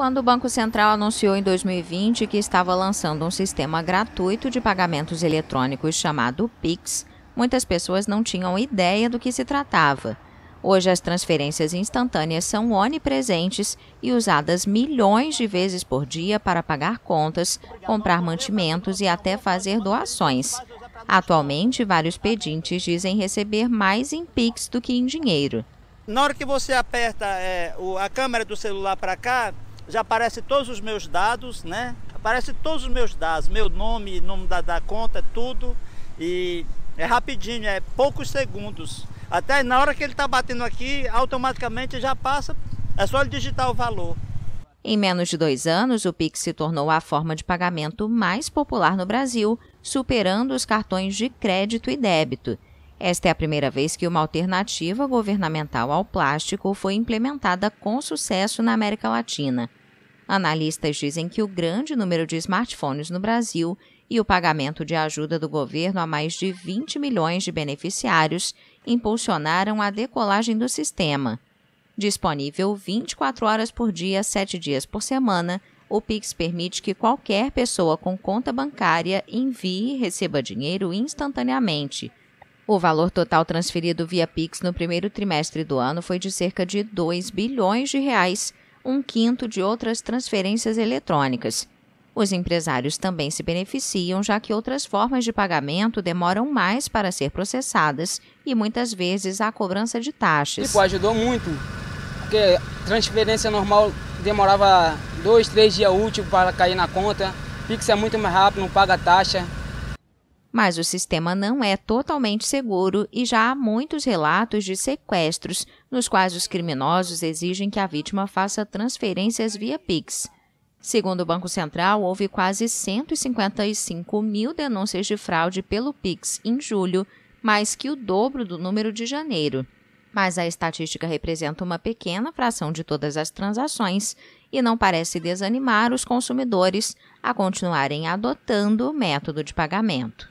quando o Banco Central anunciou em 2020 que estava lançando um sistema gratuito de pagamentos eletrônicos chamado PIX, muitas pessoas não tinham ideia do que se tratava. Hoje, as transferências instantâneas são onipresentes e usadas milhões de vezes por dia para pagar contas, comprar mantimentos e até fazer doações. Atualmente, vários pedintes dizem receber mais em Pix do que em dinheiro. Na hora que você aperta é, a câmera do celular para cá, já aparece todos os meus dados, né? Aparece todos os meus dados, meu nome, nome da, da conta, é tudo. E é rapidinho, é poucos segundos. Até na hora que ele está batendo aqui, automaticamente já passa, é só ele digitar o valor. Em menos de dois anos, o Pix se tornou a forma de pagamento mais popular no Brasil, superando os cartões de crédito e débito. Esta é a primeira vez que uma alternativa governamental ao plástico foi implementada com sucesso na América Latina. Analistas dizem que o grande número de smartphones no Brasil e o pagamento de ajuda do governo a mais de 20 milhões de beneficiários impulsionaram a decolagem do sistema. Disponível 24 horas por dia, 7 dias por semana, o Pix permite que qualquer pessoa com conta bancária envie e receba dinheiro instantaneamente. O valor total transferido via Pix no primeiro trimestre do ano foi de cerca de 2 bilhões de reais, um quinto de outras transferências eletrônicas. Os empresários também se beneficiam, já que outras formas de pagamento demoram mais para ser processadas e muitas vezes há cobrança de taxas. Tipo, ajudou muito, porque transferência normal demorava dois, três dias útil para cair na conta, Pix é muito mais rápido, não paga taxa, mas o sistema não é totalmente seguro e já há muitos relatos de sequestros nos quais os criminosos exigem que a vítima faça transferências via Pix. Segundo o Banco Central, houve quase 155 mil denúncias de fraude pelo Pix em julho, mais que o dobro do número de janeiro. Mas a estatística representa uma pequena fração de todas as transações e não parece desanimar os consumidores a continuarem adotando o método de pagamento.